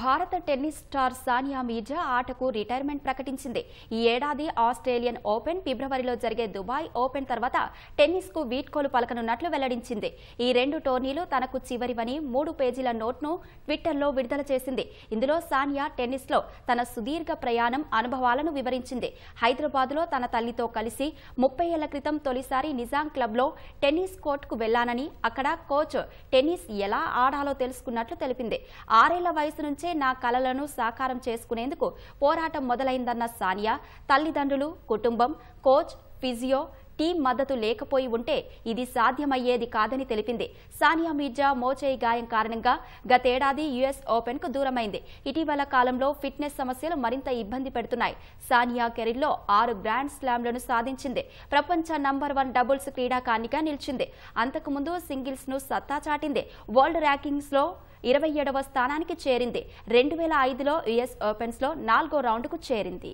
భారత tennis star Sania Mirza ఆటకు retirement ప్రకటించింది ఈ ఏడాది ఆస్ట్రేలియన్ ఓపెన్ ఫిబ్రవరిలో జరిగే దుబాయ్ ఓపెన్ తర్వాత టెన్నిస్కు వీడ్కోలు పలకనున్నట్లు వెల్లడించింది ఈ రెండు టోర్నీలు తనకు చివరివని మూడు పేజీల నోట్ను ట్విట్టర్లో విడుదల చేసింది ఇందులో సానియా టెన్నిస్లో తన సుదీర్ఘ ప్రయాణం అనుభవాలను వివరించింది హైదరాబాద్లో తన తల్లితో కలిసి ముప్పై ఏళ్ల క్రితం తొలిసారి నిజాం క్లబ్లో టెన్నిస్ కోర్టుకు వెళ్లానని అక్కడ కోచ్ టెన్నిస్ ఎలా ఆడాలో తెలుసుకున్నట్లు తెలిపింది ఆరేళ్ల వయసు నుంచే నా కలలను సాకారం చేసుకునేందుకు పోరాటం మొదలైందన్న సానియా తల్లిదండ్రులు కుటుంబం కోచ్ ఫిజియో టీం మద్దతు లేకపోయి ఉంటే ఇది సాధ్యమయ్యేది కాదని తెలిపింది సానియా మీర్జా మోచేయి గాయం కారణంగా గతేడాది యుఎస్ ఓపెన్కు దూరమైంది ఇటీవల కాలంలో ఫిట్నెస్ సమస్యలు మరింత ఇబ్బంది పెడుతున్నాయి సానియా కెరీర్లో ఆరు గ్రాండ్ స్లామ్లను సాధించింది ప్రపంచ నంబర్ వన్ డబుల్స్ క్రీడాకారిణిగా నిలిచింది అంతకుముందు సింగిల్స్ను సత్తా చాటింది వరల్డ్ లో ఇరవై ఏడవ స్థానానికి చేరింది రెండు వేల ఐదులో యుఎస్ ఓపెన్స్లో నాలుగో రౌండ్కు చేరింది